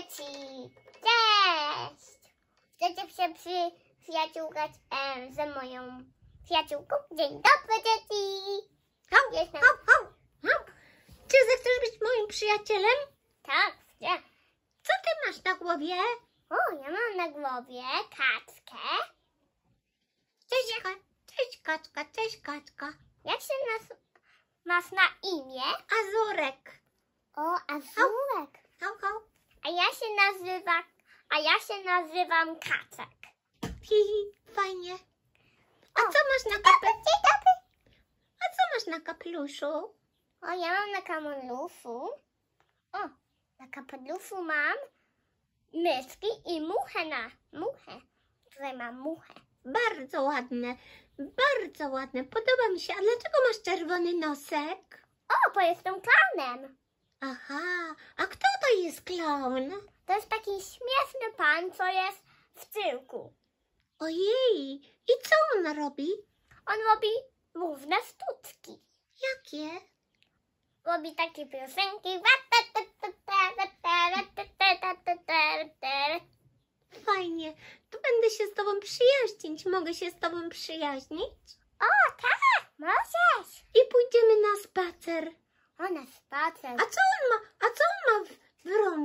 dzieci! Cześć! Chcecie się przyjaciółkać em, ze moją przyjaciółką? Dzień dobry dzieci! Hop, Jestem... hop, hop, hop! Czy zechcesz być moim przyjacielem? Tak, chcę. Co ty masz na głowie? O, ja mam na głowie kaczkę. Cześć, ka cześć kaczka, cześć kaczka. Jak się nas, masz na imię? Azurek. O, Azurek. Hop, hop. A ja się nazywam, a ja się nazywam Kacek. Hihi, fajnie. A o, co masz na kapeluszu? A co masz na kapeluszu? O, ja mam na kapeluszu. O, na kapeluszu mam myszki i muchę na muchę. Tutaj mam muchę. Bardzo ładne, bardzo ładne. Podoba mi się. A dlaczego masz czerwony nosek? O, bo jestem klaunem. Aha, a to jest klaun? To jest taki śmieszny pan, co jest w cyrku. Ojej, i co on robi? On robi główne sztuczki. Jakie? Robi takie piosenki. Fajnie, to będę się z tobą przyjaźnić. Mogę się z tobą przyjaźnić? O, tak, możesz. I pójdziemy na spacer. O, na spacer. A co on ma?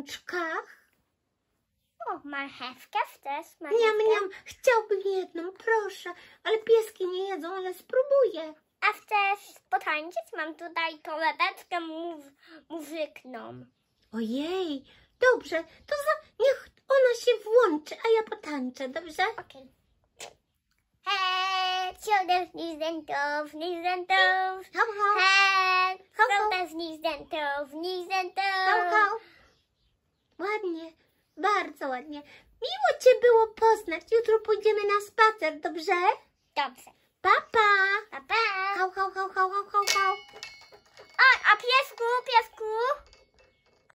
pączkach? O, marchewkę też, Nie, Miam, chciałbym jedną, proszę, ale pieski nie jedzą, ale spróbuję. A chcesz potańczyć? Mam tutaj tą lebeczkę mu muzykną. Ojej, dobrze, to za, niech ona się włączy, a ja potańczę, dobrze? Okej. Okay. Head, shoulders, knees and toes, Ho, ho. Head, shoulders, knees Ho, ho. Ładnie, bardzo ładnie. Miło Cię było poznać. Jutro pójdziemy na spacer, dobrze? Dobrze. Pa, pa. Pa, pa. Hał, hał, hał, hał, hał,